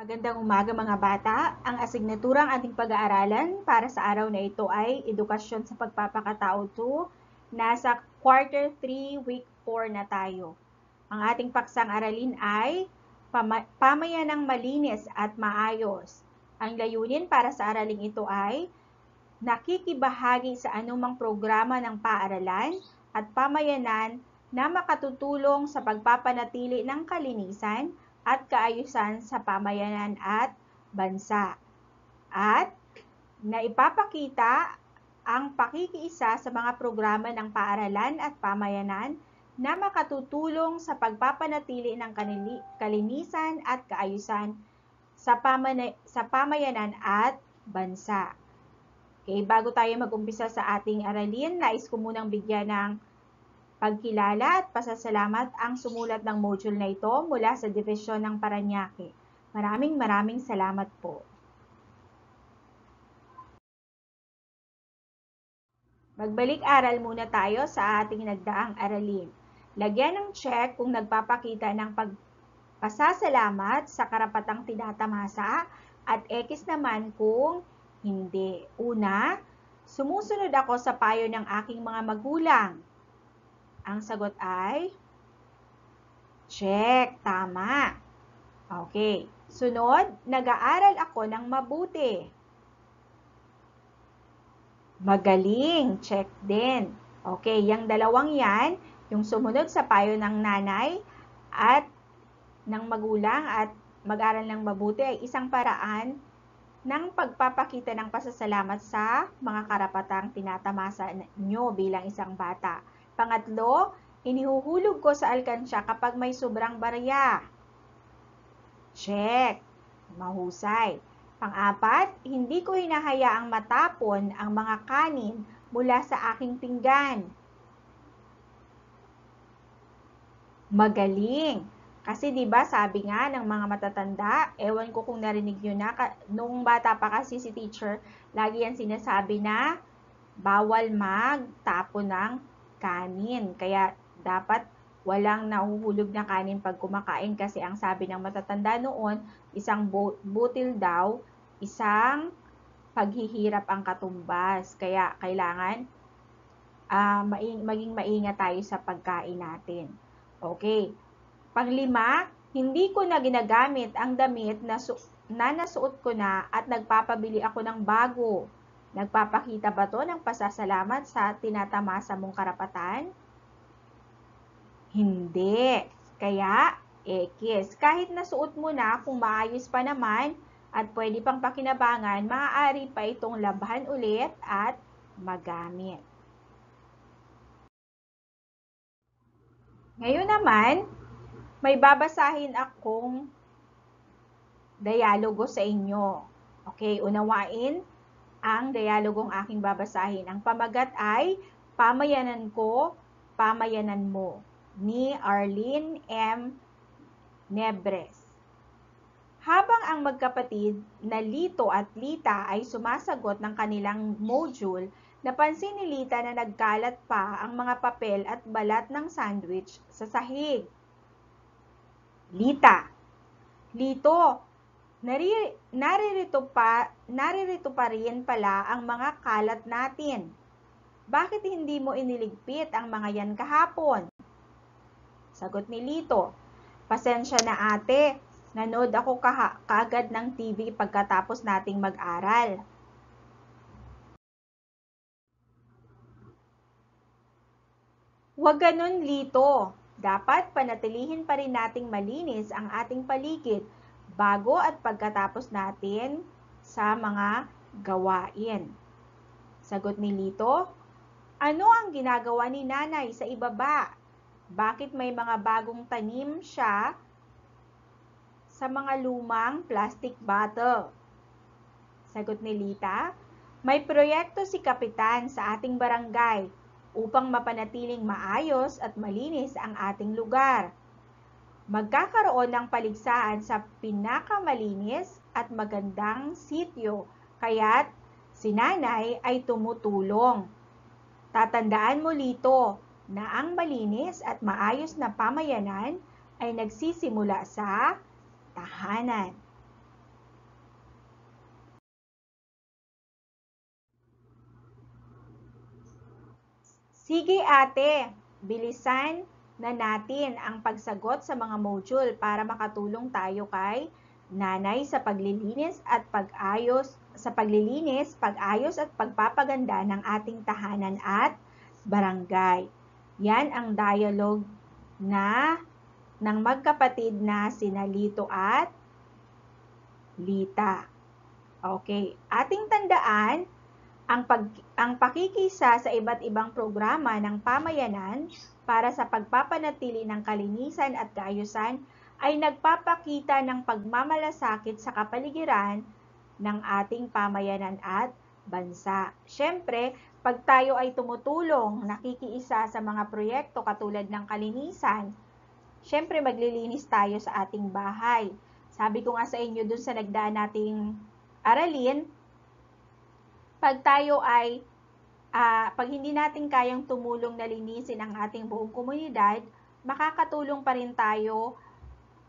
Magandang umaga mga bata. Ang asignaturang ating pag-aaralan para sa araw na ito ay Edukasyon sa Pagpapakatao 2. Nasa quarter 3, week 4 na tayo. Ang ating paksang aralin ay pamayanang malinis at maayos. Ang layunin para sa araling ito ay nakikibahagi sa anumang programa ng paaralan at pamayanan na makatutulong sa pagpapanatili ng kalinisan at kaayusan sa pamayanan at bansa. At naipapakita ang pakikiisa sa mga programa ng paaralan at pamayanan na makatutulong sa pagpapanatili ng kalinisan at kaayusan sa, pamana- sa pamayanan at bansa. Okay, bago tayo mag-umpisa sa ating aralin, nais ko munang bigyan ng pagkilala at pasasalamat ang sumulat ng module na ito mula sa Division ng Paranaque. Maraming maraming salamat po. Magbalik-aral muna tayo sa ating nagdaang aralin. Lagyan ng check kung nagpapakita ng pag pasasalamat sa karapatang tinatamasa at X naman kung hindi. Una, sumusunod ako sa payo ng aking mga magulang. Ang sagot ay check, tama. Okay, sunod, nag-aaral ako ng mabuti. Magaling, check din. Okay, yung dalawang yan, yung sumunod sa payo ng nanay at ng magulang at mag-aral ng mabuti ay isang paraan ng pagpapakita ng pasasalamat sa mga karapatang tinatamasa nyo bilang isang bata. Pangatlo, inihuhulog ko sa alkansya kapag may sobrang barya. Check. Mahusay. Pang-apat, hindi ko hinahayaang matapon ang mga kanin mula sa aking pinggan. Magaling! Kasi 'di ba sabi nga ng mga matatanda, ewan ko kung narinig niyo na nung bata pa kasi si teacher, lagi yan sinasabi na bawal magtapo ng kanin. Kaya dapat walang nahuhulog na kanin pag kumakain kasi ang sabi ng matatanda noon, isang butil daw, isang paghihirap ang katumbas. Kaya kailangan uh, maging maingat tayo sa pagkain natin. Okay. Panglima, hindi ko na ginagamit ang damit na, su- na nasuot ko na at nagpapabili ako ng bago. Nagpapakita ba to ng pasasalamat sa tinatamasa mong karapatan? Hindi. Kaya, ekis. Eh, Kahit nasuot mo na, kung maayos pa naman at pwede pang pakinabangan, maaari pa itong labhan ulit at magamit. Ngayon naman, may babasahin akong dialogo sa inyo. Okay, unawain ang dialogong aking babasahin. Ang pamagat ay Pamayanan ko, Pamayanan mo ni Arlene M. Nebres. Habang ang magkapatid na Lito at Lita ay sumasagot ng kanilang module, napansin ni Lita na nagkalat pa ang mga papel at balat ng sandwich sa sahig. Lita. Lito. Nari, naririto, pa, naririto pa rin pala ang mga kalat natin. Bakit hindi mo iniligpit ang mga yan kahapon? Sagot ni Lito. Pasensya na ate, Nanood ako ka kaagad ng TV pagkatapos nating mag-aral. Huwag ganun, Lito. Dapat panatilihin pa rin nating malinis ang ating paligid bago at pagkatapos natin sa mga gawain. Sagot ni Lito, ano ang ginagawa ni nanay sa ibaba? Bakit may mga bagong tanim siya sa mga lumang plastic bottle? Sagot ni Lita, may proyekto si Kapitan sa ating barangay upang mapanatiling maayos at malinis ang ating lugar. Magkakaroon ng paligsaan sa pinakamalinis at magandang sityo, kaya't si nanay ay tumutulong. Tatandaan mo lito na ang malinis at maayos na pamayanan ay nagsisimula sa tahanan. Sige ate, bilisan na natin ang pagsagot sa mga module para makatulong tayo kay nanay sa paglilinis at pag-ayos sa paglilinis, pag-ayos at pagpapaganda ng ating tahanan at barangay. Yan ang dialogue na ng magkapatid na sina Lito at Lita. Okay, ating tandaan ang, pag, ang pakikisa sa iba't ibang programa ng pamayanan para sa pagpapanatili ng kalinisan at kaayusan ay nagpapakita ng pagmamalasakit sa kapaligiran ng ating pamayanan at bansa. Siyempre, pag tayo ay tumutulong, nakikiisa sa mga proyekto katulad ng kalinisan, siyempre maglilinis tayo sa ating bahay. Sabi ko nga sa inyo dun sa nagdaan nating aralin, pag tayo ay, uh, pag hindi natin kayang tumulong na linisin ang ating buong komunidad, makakatulong pa rin tayo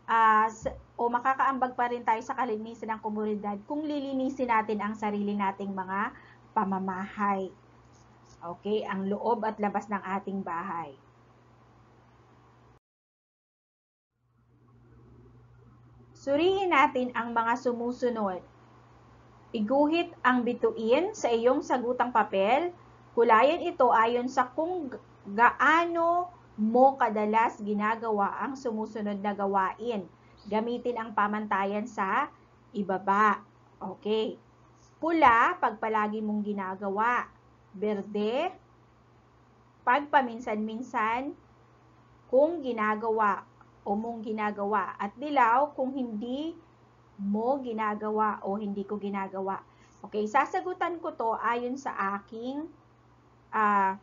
uh, sa, o makakaambag pa rin tayo sa kalinisan ng komunidad kung lilinisin natin ang sarili nating mga pamamahay. Okay, ang loob at labas ng ating bahay. Suriin natin ang mga sumusunod. Iguhit ang bituin sa iyong sagutang papel. Kulayan ito ayon sa kung gaano mo kadalas ginagawa ang sumusunod na gawain. Gamitin ang pamantayan sa ibaba. Okay. Pula, pag palagi mong ginagawa. Berde, pag paminsan-minsan kung ginagawa o mong ginagawa. At dilaw, kung hindi mo ginagawa o hindi ko ginagawa. Okay, sasagutan ko to ayon sa aking uh,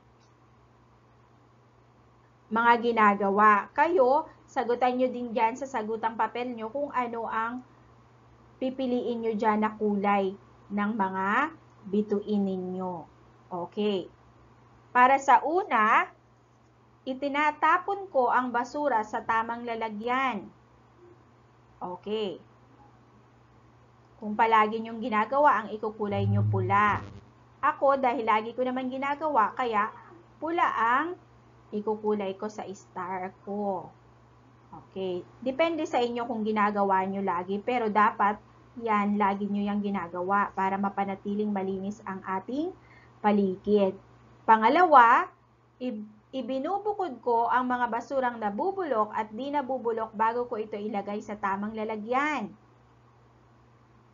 mga ginagawa. Kayo, sagutan nyo din dyan sa sagutang papel nyo kung ano ang pipiliin nyo dyan na kulay ng mga bituin ninyo. Okay. Para sa una, itinatapon ko ang basura sa tamang lalagyan. Okay. Kung palagi niyong ginagawa ang ikukulay niyo pula. Ako, dahil lagi ko naman ginagawa, kaya pula ang ikukulay ko sa star ko. Okay. Depende sa inyo kung ginagawa niyo lagi, pero dapat yan, lagi niyo yung ginagawa para mapanatiling malinis ang ating paligid. Pangalawa, ibinubukod ko ang mga basurang nabubulok at di nabubulok bago ko ito ilagay sa tamang lalagyan.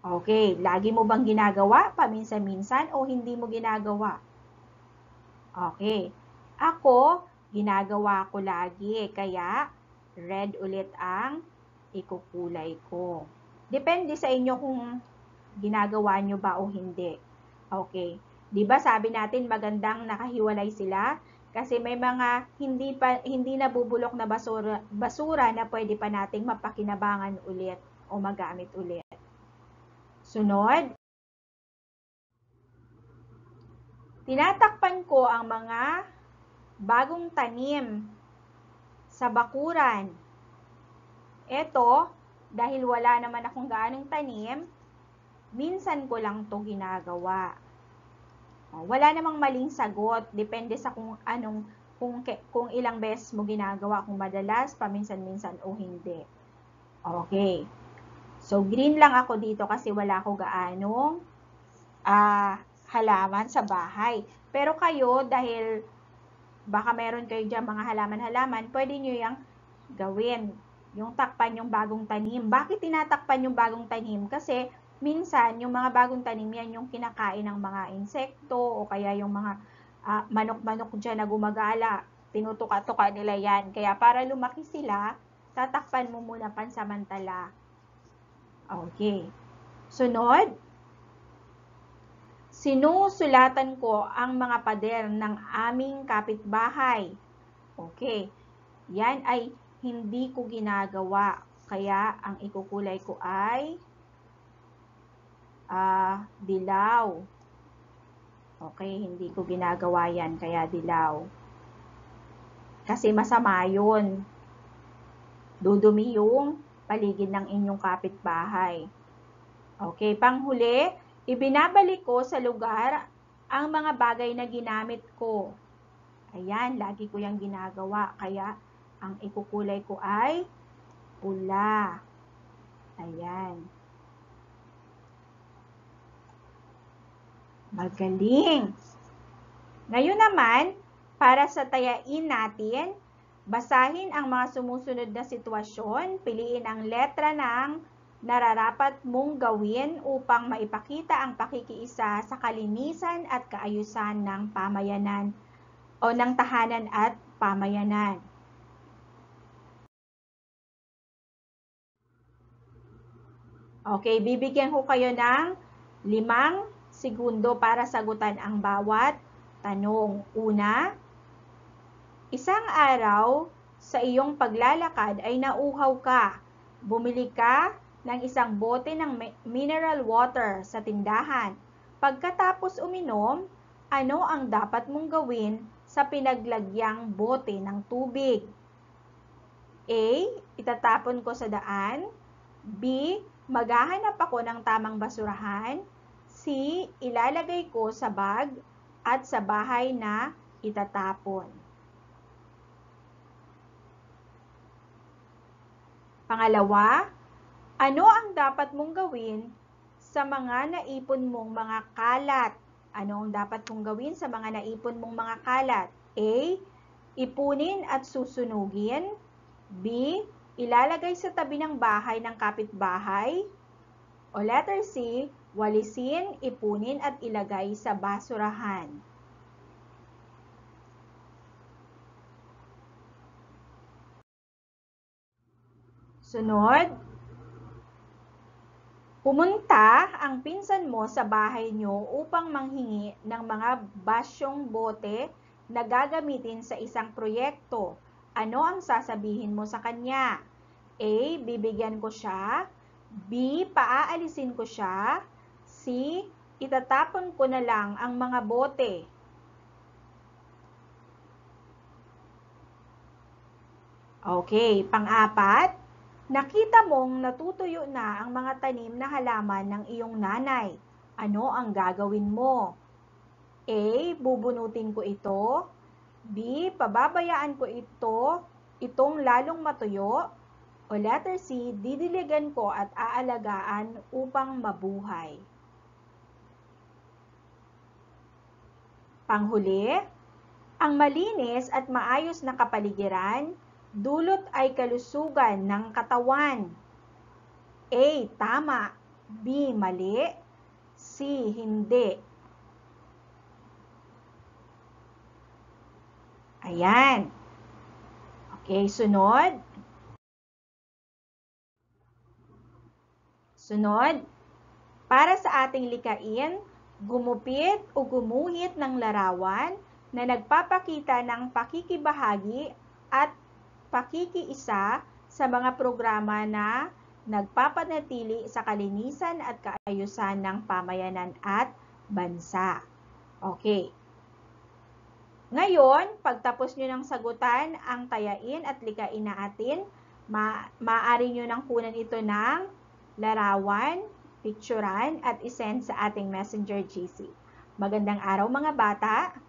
Okay, lagi mo bang ginagawa paminsan-minsan o hindi mo ginagawa? Okay, ako, ginagawa ko lagi eh, kaya red ulit ang ikukulay ko. Depende sa inyo kung ginagawa nyo ba o hindi. Okay, 'di ba sabi natin magandang nakahiwalay sila kasi may mga hindi pa hindi nabubulok na basura basura na pwede pa nating mapakinabangan ulit o magamit ulit. Sunod, tinatakpan ko ang mga bagong tanim sa bakuran. Ito, dahil wala naman akong gaanong tanim, minsan ko lang to ginagawa. Wala namang maling sagot, depende sa kung anong kung kung ilang beses mo ginagawa, kung madalas, paminsan-minsan o hindi. Okay. So, green lang ako dito kasi wala ko gaanong uh, halaman sa bahay. Pero kayo, dahil baka meron kayo dyan mga halaman-halaman, pwede nyo yung gawin. Yung takpan yung bagong tanim. Bakit tinatakpan yung bagong tanim? Kasi minsan, yung mga bagong tanim yan yung kinakain ng mga insekto o kaya yung mga uh, manok-manok dyan na gumagala. Tinutuka-tuka nila yan. Kaya para lumaki sila, tatakpan mo muna pansamantala Okay. Sunod, sinusulatan ko ang mga pader ng aming kapitbahay. Okay. Yan ay hindi ko ginagawa. Kaya ang ikukulay ko ay uh, dilaw. Okay, hindi ko ginagawa yan. Kaya dilaw. Kasi masama yun. Dudumi yung paligid ng inyong kapitbahay. Okay, panghuli, ibinabalik ko sa lugar ang mga bagay na ginamit ko. Ayan, lagi ko yung ginagawa. Kaya, ang ikukulay ko ay pula. Ayan. Magaling! Ngayon naman, para sa tayain natin, Basahin ang mga sumusunod na sitwasyon, piliin ang letra ng nararapat mong gawin upang maipakita ang pakikiisa sa kalinisan at kaayusan ng pamayanan o ng tahanan at pamayanan. Okay, bibigyan ko kayo ng limang segundo para sagutan ang bawat tanong. Una, Isang araw, sa iyong paglalakad ay nauhaw ka. Bumili ka ng isang bote ng mineral water sa tindahan. Pagkatapos uminom, ano ang dapat mong gawin sa pinaglagyang bote ng tubig? A. Itatapon ko sa daan. B. Maghahanap ako ng tamang basurahan. C. Ilalagay ko sa bag at sa bahay na itatapon. Pangalawa, ano ang dapat mong gawin sa mga naipon mong mga kalat? Ano ang dapat mong gawin sa mga naipon mong mga kalat? A. Ipunin at susunugin. B. Ilalagay sa tabi ng bahay ng kapitbahay. O letter C. Walisin, ipunin at ilagay sa basurahan. Sunod, pumunta ang pinsan mo sa bahay nyo upang manghingi ng mga basyong bote na gagamitin sa isang proyekto. Ano ang sasabihin mo sa kanya? A. Bibigyan ko siya. B. Paaalisin ko siya. C. Itatapon ko na lang ang mga bote. Okay, pang-apat, Nakita mong natutuyo na ang mga tanim na halaman ng iyong nanay. Ano ang gagawin mo? A. Bubunutin ko ito. B. Pababayaan ko ito. Itong lalong matuyo. O letter C. Didiligan ko at aalagaan upang mabuhay. Panghuli, ang malinis at maayos na kapaligiran Dulot ay kalusugan ng katawan. A. Tama. B. Mali. C. Hindi. Ayan. Okay, sunod. Sunod. Para sa ating likain, gumupit o gumuhit ng larawan na nagpapakita ng pakikibahagi at pakikiisa sa mga programa na nagpapanatili sa kalinisan at kaayusan ng pamayanan at bansa. Okay. Ngayon, pagtapos nyo ng sagutan ang tayain at likain na atin, ma maaari nyo nang kunan ito ng larawan, picturean at isend sa ating messenger GC. Magandang araw mga bata!